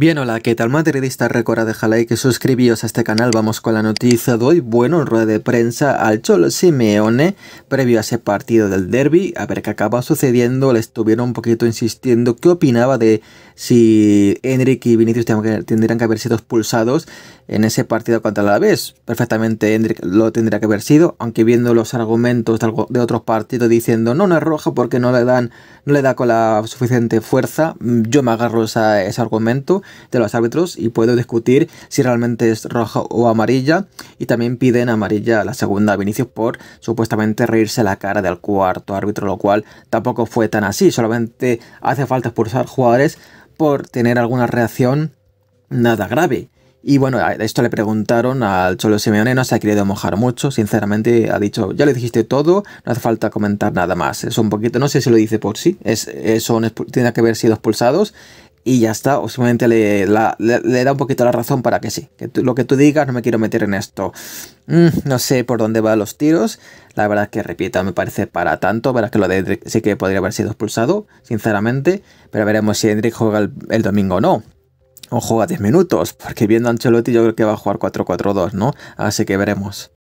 Bien, hola, ¿qué tal madridistas? Recuerda dejar like, y suscribíos a este canal, vamos con la noticia de hoy. Bueno, rueda de prensa al Cholo Simeone, previo a ese partido del derby, a ver qué acaba sucediendo, le estuvieron un poquito insistiendo qué opinaba de si Enrique y Vinicius tendrían que haber sido expulsados en ese partido contra la vez. Perfectamente Enric lo tendría que haber sido, aunque viendo los argumentos de otros partidos diciendo no, no es roja porque no le dan, no le da con la suficiente fuerza, mm, yo me agarro a ese argumento de los árbitros y puedo discutir si realmente es roja o amarilla. Y también piden amarilla a la segunda Vinicius por supuestamente reírse la cara del cuarto árbitro, lo cual tampoco fue tan así. Solamente hace falta expulsar jugadores por tener alguna reacción nada grave. Y bueno, a esto le preguntaron al Cholo Simeone, no se ha querido mojar mucho, sinceramente ha dicho, ya le dijiste todo, no hace falta comentar nada más. Es un poquito, no sé si lo dice por sí, es, eh, tiene que haber sido expulsados y ya está, o le, da un poquito la razón para que sí, que lo que tú digas no me quiero meter en esto. Mm, no sé por dónde van los tiros, la verdad es que repito, me parece para tanto, verás que lo de sí que podría haber sido expulsado, sinceramente, pero veremos si Hendrick juega el, domingo o no. O juega 10 minutos, porque viendo a Ancelotti yo creo que va a jugar 4-4-2, ¿no? Así que veremos.